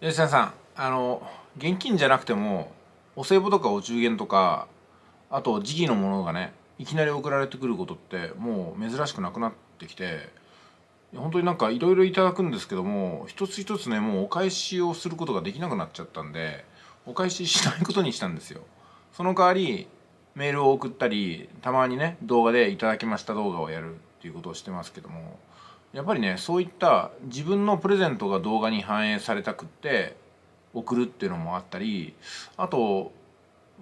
吉田さんあの現金じゃなくてもお歳暮とかお中元とかあと時期のものがねいきなり送られてくることってもう珍しくなくなってきて本当になんかいろいろいただくんですけども一つ一つねもうお返しをすることができなくなっちゃったんでお返ししないことにしたんですよその代わりメールを送ったりたまにね動画で「いただきました」動画をやるっていうことをしてますけどもやっぱりねそういった自分のプレゼントが動画に反映されたくって送るっていうのもあったりあと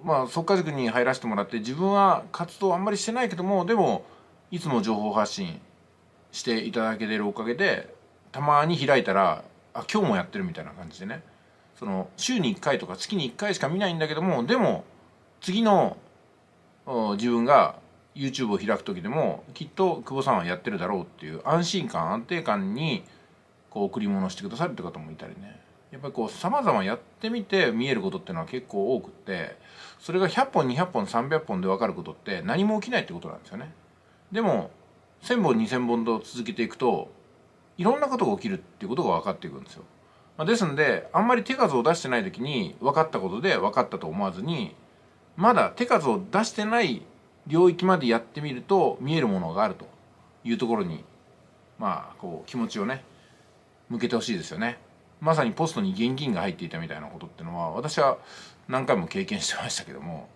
まあ即果塾に入らせてもらって自分は活動あんまりしてないけどもでもいつも情報発信していただけてるおかげでたまに開いたらあ今日もやってるみたいな感じでねその週に1回とか月に1回しか見ないんだけどもでも次の自分が YouTube を開く時でもきっと久保さんはやってるだろうっていう安心感安定感にこう贈り物してくださるって方もいたりねやっぱりこう様々やってみて見えることっていうのは結構多くってそれが100本200本300本で分かることって何も起きないってことなんですよねでも1000本2000本と続けていくといろんなことが起きるっていうことが分かっていくんですよ、まあ、ですんであんまり手数を出してない時に分かったことで分かったと思わずにまだ手数を出してない領域までやってみると見えるものがあるというところにまあこう気持ちをね向けてほしいですよねまさにポストに現金が入っていたみたいなことってのは私は何回も経験してましたけども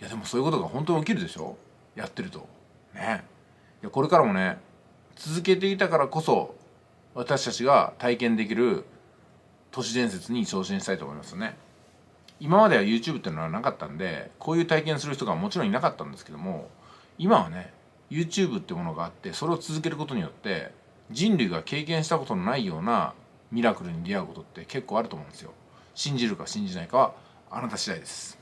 いやでもそういうことが本当に起きるでしょやってるとねいやこれからもね続けていたからこそ私たちが体験できる都市伝説に挑戦したいと思いますね。今までは YouTube っていうのはなかったんでこういう体験する人がもちろんいなかったんですけども今はね YouTube ってものがあってそれを続けることによって人類が経験したことのないようなミラクルに出会うことって結構あると思うんですよ信じるか信じないかはあなた次第です